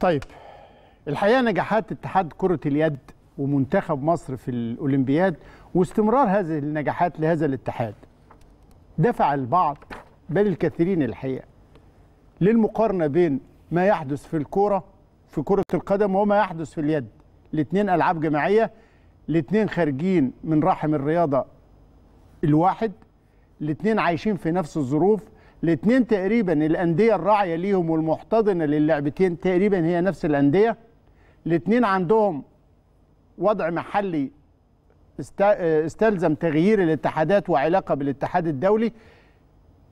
طيب الحقيقه نجاحات اتحاد كره اليد ومنتخب مصر في الاولمبياد واستمرار هذه النجاحات لهذا الاتحاد دفع البعض بل الكثيرين الحقيقه للمقارنه بين ما يحدث في الكوره في كره القدم وما يحدث في اليد الاثنين العاب جماعيه الاثنين خارجين من رحم الرياضه الواحد الاثنين عايشين في نفس الظروف الاثنين تقريبا الانديه الراعيه ليهم والمحتضنه للعبتين تقريبا هي نفس الانديه الاثنين عندهم وضع محلي استلزم تغيير الاتحادات وعلاقه بالاتحاد الدولي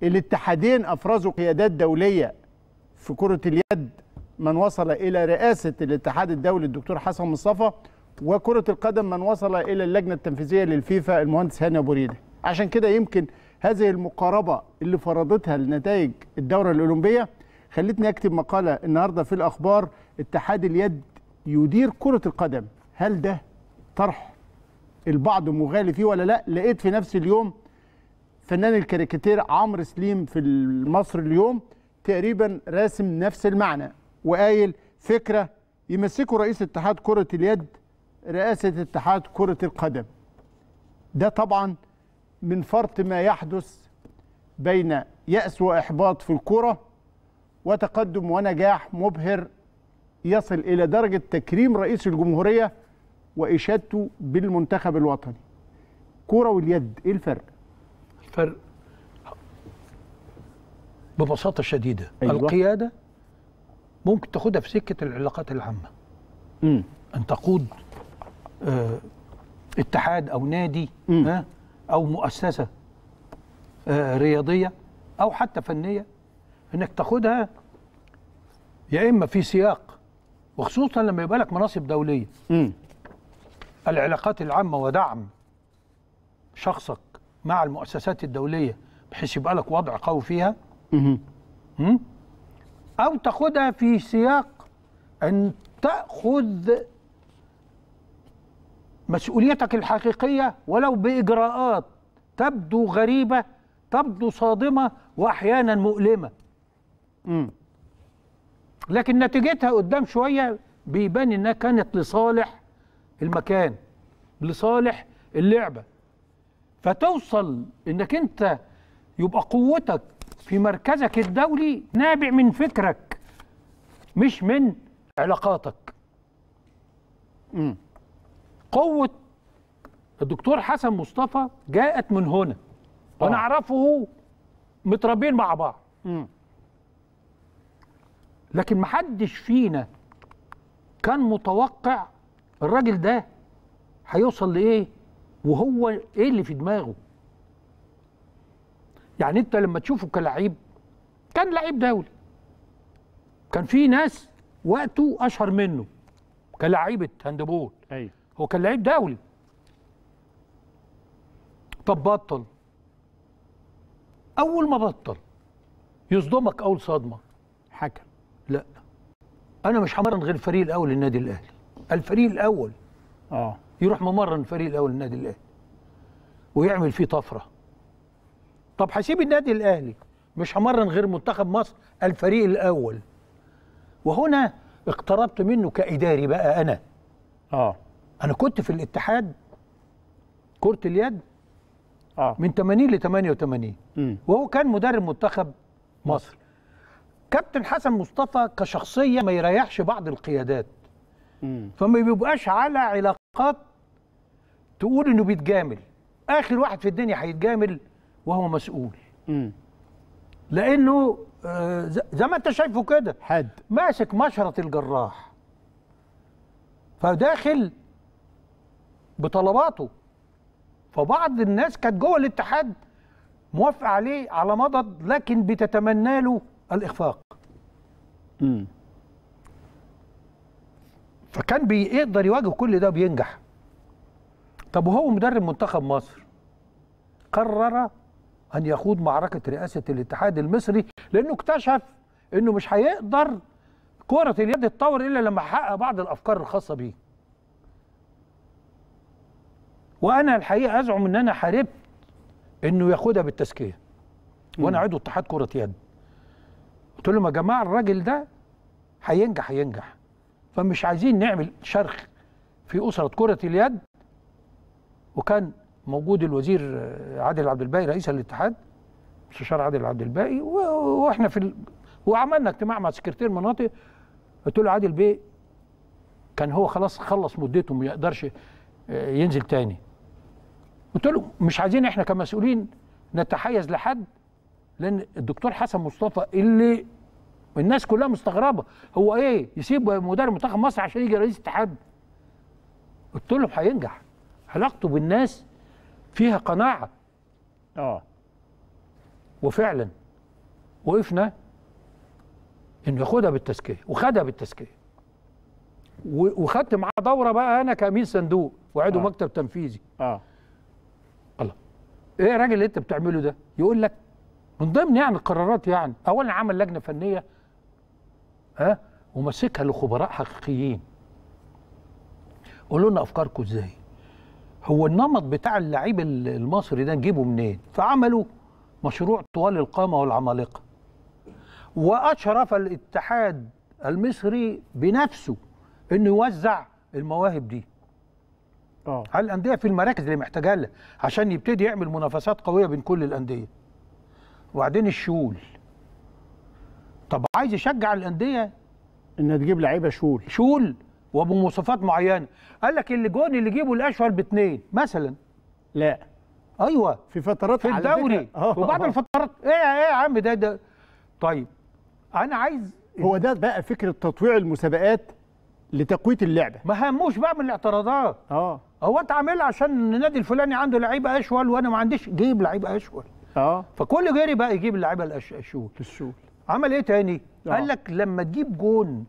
الاتحادين افرزوا قيادات دوليه في كره اليد من وصل الى رئاسه الاتحاد الدولي الدكتور حسن مصطفى وكره القدم من وصل الى اللجنه التنفيذيه للفيفا المهندس هاني ابو ريده عشان كده يمكن هذه المقاربه اللي فرضتها النتائج الدوره الاولمبيه خلتني اكتب مقاله النهارده في الاخبار اتحاد اليد يدير كره القدم هل ده طرح البعض مغالي فيه ولا لا لقيت في نفس اليوم فنان الكاريكاتير عمرو سليم في مصر اليوم تقريبا راسم نفس المعنى وقايل فكره يمسكوا رئيس اتحاد كره اليد رئاسه اتحاد كره القدم ده طبعا من فرط ما يحدث بين يأس وإحباط في الكرة وتقدم ونجاح مبهر يصل إلى درجة تكريم رئيس الجمهورية وإشادته بالمنتخب الوطني كرة واليد إيه الفرق؟ الفرق ببساطة شديدة أيوة. القيادة ممكن تاخدها في سكة العلاقات العامة م. أن تقود آه اتحاد أو نادي ها او مؤسسه آه، رياضيه او حتى فنيه انك تاخدها يا اما في سياق وخصوصا لما يبقى لك مناصب دوليه م. العلاقات العامه ودعم شخصك مع المؤسسات الدوليه بحيث يبقى لك وضع قوي فيها م. م. او تاخدها في سياق ان تاخذ مسؤوليتك الحقيقيه ولو باجراءات تبدو غريبه تبدو صادمه واحيانا مؤلمه مم. لكن نتيجتها قدام شويه بيبان انها كانت لصالح المكان لصالح اللعبه فتوصل انك انت يبقى قوتك في مركزك الدولي نابع من فكرك مش من علاقاتك امم قوه الدكتور حسن مصطفى جاءت من هنا آه. وانا اعرفه متربين مع بعض لكن محدش فينا كان متوقع الراجل ده هيوصل لايه وهو ايه اللي في دماغه يعني انت لما تشوفه كلعيب كان لعيب دولي كان في ناس وقته اشهر منه كلعيبه هاندبول ايوه هو كان لعيب دولي طب بطل اول ما بطل يصدمك اول صدمه حكم لا انا مش همرن غير الفريق الاول للنادي الاهلي الفريق الاول اه يروح ممرن الفريق الاول للنادي الاهلي ويعمل فيه طفره طب هسيب النادي الاهلي مش همرن غير منتخب مصر الفريق الاول وهنا اقتربت منه كاداري بقى انا اه انا كنت في الاتحاد كره اليد اه من 80 ل 88 م. وهو كان مدرب منتخب مصر كابتن حسن مصطفى كشخصيه ما يريحش بعض القيادات م. فما بيبقاش على علاقات تقول انه بيتجامل اخر واحد في الدنيا هيتجامل وهو مسؤول م. لانه آه، زي ما انت شايفه كده حد ماسك مشرط الجراح فداخل بطلباته فبعض الناس كانت جوه الاتحاد موافقه عليه على مضض لكن بتتمنى له الاخفاق امم فكان بيقدر يواجه كل ده بينجح طب وهو مدرب منتخب مصر قرر ان يخوض معركه رئاسه الاتحاد المصري لانه اكتشف انه مش هيقدر كره اليد تتطور الا لما حقق بعض الافكار الخاصه بيه وانا الحقيقه ازعم ان انا حاربت انه ياخدها بالتزكيه وانا عضو اتحاد كره يد قلت لهم يا جماعه الراجل ده هينجح هينجح فمش عايزين نعمل شرخ في اسره كره اليد وكان موجود الوزير عادل عبد الباقي رئيس الاتحاد مستشار عادل عبد الباقي واحنا في ال... وعملنا اجتماع مع سكرتير مناطق قلت له عادل بيه كان هو خلاص خلص مدته ما يقدرش آه، ينزل تاني قلت له مش عايزين احنا كمسؤولين نتحيز لحد لان الدكتور حسن مصطفى اللي الناس كلها مستغربه هو ايه يسيب مدرب منتخب مصر عشان يجي رئيس اتحاد قلت له هينجح علاقته بالناس فيها قناعه اه وفعلا وقفنا انه ياخدها بالتزكيه وخدها بالتزكيه وخدت معاه دوره بقى انا كامين صندوق وعضو آه. مكتب تنفيذي اه ايه يا راجل اللي انت بتعمله ده يقول لك من ضمن يعني القرارات يعني اولا عمل لجنه فنيه ها ومسكها لخبراء حقيقيين قولوا لنا افكاركم ازاي هو النمط بتاع اللعيب المصري ده نجيبه منين فعملوا مشروع طوال القامه والعمالقه واشرف الاتحاد المصري بنفسه انه يوزع المواهب دي أوه. على الانديه في المراكز اللي محتاجها لها عشان يبتدي يعمل منافسات قويه بين كل الانديه وبعدين الشول طب عايز يشجع الانديه انها تجيب لعيبه شول شول وبمواصفات معينه قال لك اللي جون اللي جيبه الاشول باثنين مثلا لا ايوه في فترات في الدوري وبعد آه. الفترات ايه ايه يا عم ده ده طيب انا عايز هو ده بقى فكره تطويع المسابقات لتقويه اللعبه ما هموش بقى من الاعتراضات اه هو انت عاملها عشان النادي الفلاني عنده لعيبه اشول وانا ما عنديش جيب لعيبه اشول اه فكل جاري بقى يجيب اللعيبه الاشول الشول عمل ايه تاني؟ أوه. قال لك لما تجيب جون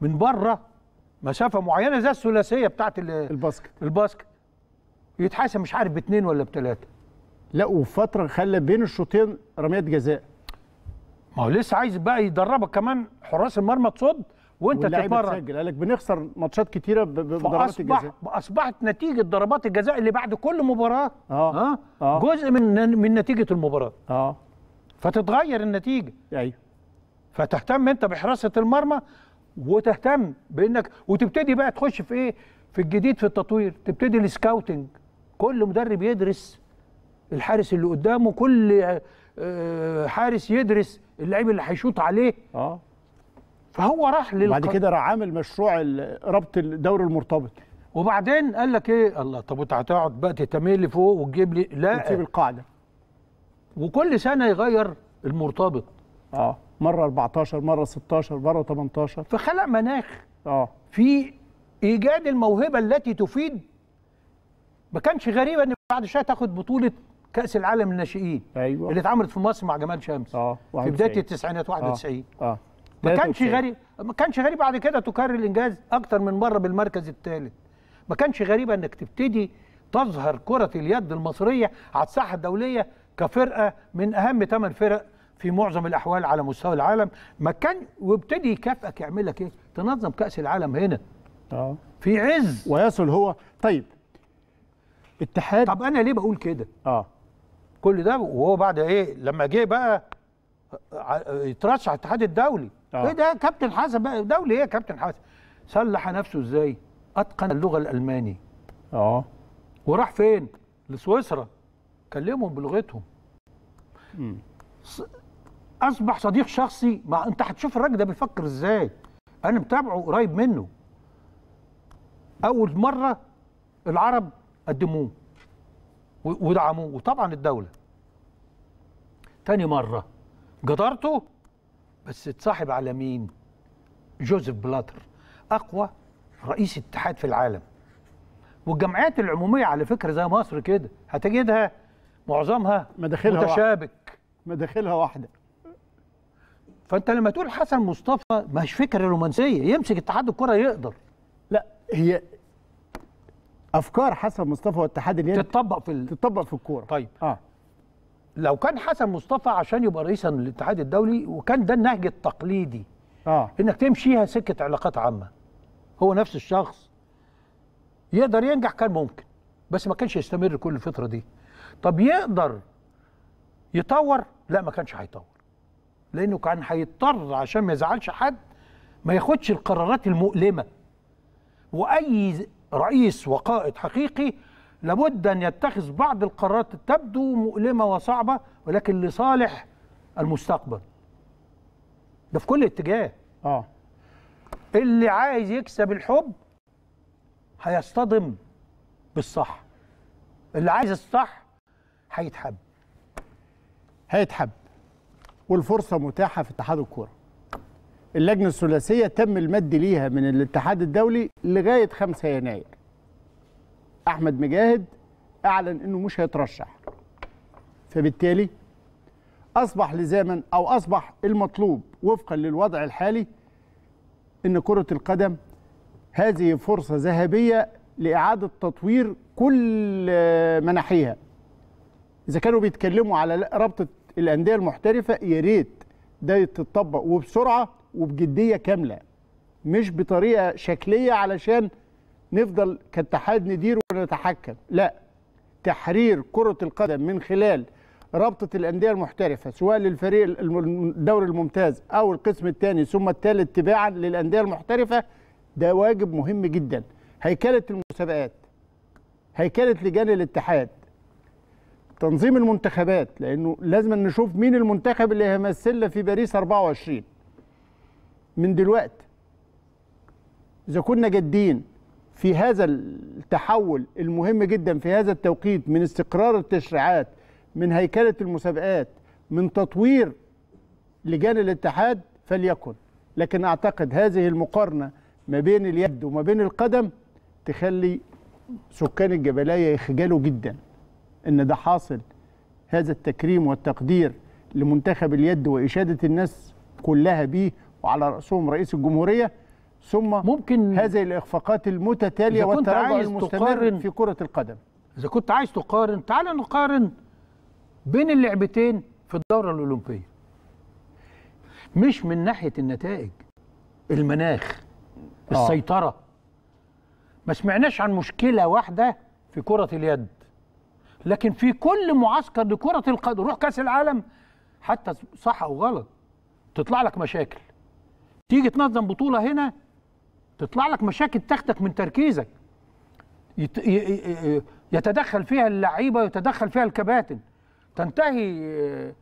من بره مسافه معينه زي الثلاثيه بتاعت الباسكت الباسكت يتحاسب مش عارف باثنين ولا بثلاثه لا وفتره خلى بين الشوطين رميات جزاء ما هو لسه عايز بقى يدربك كمان حراس المرمى تصد وانت تتمرن تسجل قال لك بنخسر ماتشات كتيره بضربات الجزاء اصبحت نتيجه ضربات الجزاء اللي بعد كل مباراه اه, آه. آه. جزء من من نتيجه المباراه اه فتتغير النتيجه ايوه فتهتم انت بحراسه المرمى وتهتم بانك وتبتدي بقى تخش في ايه في الجديد في التطوير تبتدي السكاوتنج كل مدرب يدرس الحارس اللي قدامه كل آه، آه، حارس يدرس اللعيب اللي هيشوط عليه اه فهو راح لل بعد كده راح عامل مشروع ربط الدوري المرتبط وبعدين قال لك ايه الله طب انت هتقعد بقى تتميل فوق وتجيب لي لا تسيب القاعده وكل سنه يغير المرتبط اه مره 14 مره 16 مره 18 فخلق مناخ اه في ايجاد الموهبه التي تفيد ما كانش غريبه ان بعد شويه تاخد بطوله كاس العالم للناشئين ايوه اللي اتعملت في مصر مع جمال شمس اه في بدايه التسعينات 91 اه, آه. ما كانش غريب ما كانش غريب بعد كده تكرر الانجاز اكتر من مره بالمركز الثالث ما كانش غريب انك تبتدي تظهر كره اليد المصريه على الساحه الدوليه كفرقه من اهم ثمان فرق في معظم الاحوال على مستوى العالم ما كان وابتدي يكافئك يعمل لك ايه تنظم كاس العالم هنا اه في عز ويصل هو طيب اتحاد طب انا ليه بقول كده اه كل ده وهو بعد ايه لما جه بقى آه، آه، يترشح الاتحاد الدولي آه. ايه ده كابتن حسن بقى دولي ايه يا كابتن حسن سلح نفسه ازاي اتقن اللغه الالماني اه وراح فين لسويسرا كلمهم بلغتهم امم اصبح صديق شخصي مع انت هتشوف الراجل ده بيفكر ازاي انا متابعه قريب منه اول مره العرب قدموه ودعموه وطبعا الدوله تاني مره جدارته بس اتصاحب على مين؟ جوزيف بلاتر اقوى رئيس اتحاد في العالم والجمعيات العموميه على فكره زي مصر كده هتجدها معظمها مداخلها متشابك واحدة. مداخلها واحده فانت لما تقول حسن مصطفى مش فكره رومانسيه يمسك اتحاد الكره يقدر لا هي افكار حسن مصطفى واتحاد اليد تتطبق في ال... تتطبق في الكوره طيب اه لو كان حسن مصطفى عشان يبقى رئيسا للاتحاد الدولي وكان ده النهج التقليدي اه انك تمشيها سكه علاقات عامه هو نفس الشخص يقدر ينجح كان ممكن بس ما كانش يستمر كل الفتره دي طب يقدر يطور لا ما كانش هيطور لانه كان هيضطر عشان ما يزعلش حد ما ياخدش القرارات المؤلمه واي رئيس وقائد حقيقي لابد أن يتخذ بعض القرارات تبدو مؤلمة وصعبة ولكن لصالح المستقبل ده في كل اتجاه اه اللي عايز يكسب الحب هيصطدم بالصح اللي عايز الصح هيتحب هيتحب والفرصة متاحة في اتحاد الكورة اللجنة الثلاثية تم المد ليها من الاتحاد الدولي لغاية 5 يناير احمد مجاهد اعلن انه مش هيترشح فبالتالي اصبح لزاما او اصبح المطلوب وفقا للوضع الحالي ان كره القدم هذه فرصه ذهبيه لاعاده تطوير كل مناحيها اذا كانوا بيتكلموا على رابطه الانديه المحترفه يا ريت ده يتطبق وبسرعه وبجديه كامله مش بطريقه شكليه علشان نفضل كاتحاد ندير ونتحكم لا تحرير كرة القدم من خلال رابطة الأندية المحترفة سواء للفريق الدوري الممتاز أو القسم الثاني ثم الثالث تباعا للأندية المحترفة ده واجب مهم جدا هيكلة المسابقات هيكلة لجان الاتحاد تنظيم المنتخبات لأنه لازم نشوف مين المنتخب اللي هيمثلنا في باريس 24 من دلوقتي إذا كنا جادين في هذا التحول المهم جدا في هذا التوقيت من استقرار التشريعات من هيكله المسابقات من تطوير لجان الاتحاد فليكن لكن اعتقد هذه المقارنه ما بين اليد وما بين القدم تخلي سكان الجبليه يخجلوا جدا ان ده حاصل هذا التكريم والتقدير لمنتخب اليد واشاده الناس كلها بيه وعلى راسهم رئيس الجمهوريه ثم ممكن هذه الإخفاقات المتتالية والتراجع المستمر في كرة القدم إذا كنت عايز تقارن تعال نقارن بين اللعبتين في الدورة الأولمبية مش من ناحية النتائج المناخ آه. السيطرة ما سمعناش عن مشكلة واحدة في كرة اليد لكن في كل معسكر لكرة القدم روح كأس العالم حتى صح أو غلط تطلع لك مشاكل تيجي تنظم بطولة هنا تطلع لك مشاكل تاخدك من تركيزك يتدخل فيها اللعيبه ويتدخل فيها الكباتن تنتهي آه،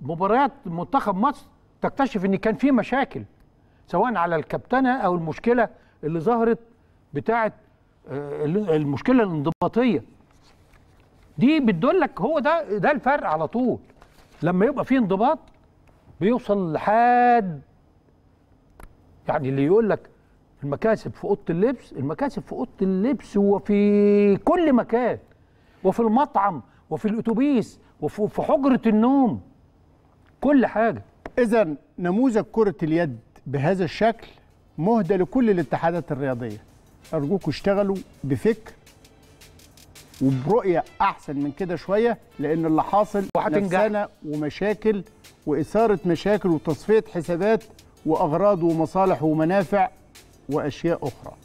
مباريات منتخب مصر تكتشف ان كان في مشاكل سواء على الكابتنه او المشكله اللي ظهرت بتاعه آه، المشكله الانضباطيه دي بتدلك هو ده ده الفرق على طول لما يبقى في انضباط بيوصل لحد يعني اللي يقول لك المكاسب في اوضه اللبس المكاسب في اوضه اللبس وفي كل مكان وفي المطعم وفي الاتوبيس وفي حجره النوم كل حاجه اذا نموذج كره اليد بهذا الشكل مهدى لكل الاتحادات الرياضيه ارجوكم اشتغلوا بفكر وبرؤيه احسن من كده شويه لان اللي حاصل وهتنجح ومشاكل واثاره مشاكل وتصفيه حسابات واغراض ومصالح ومنافع وأشياء أخرى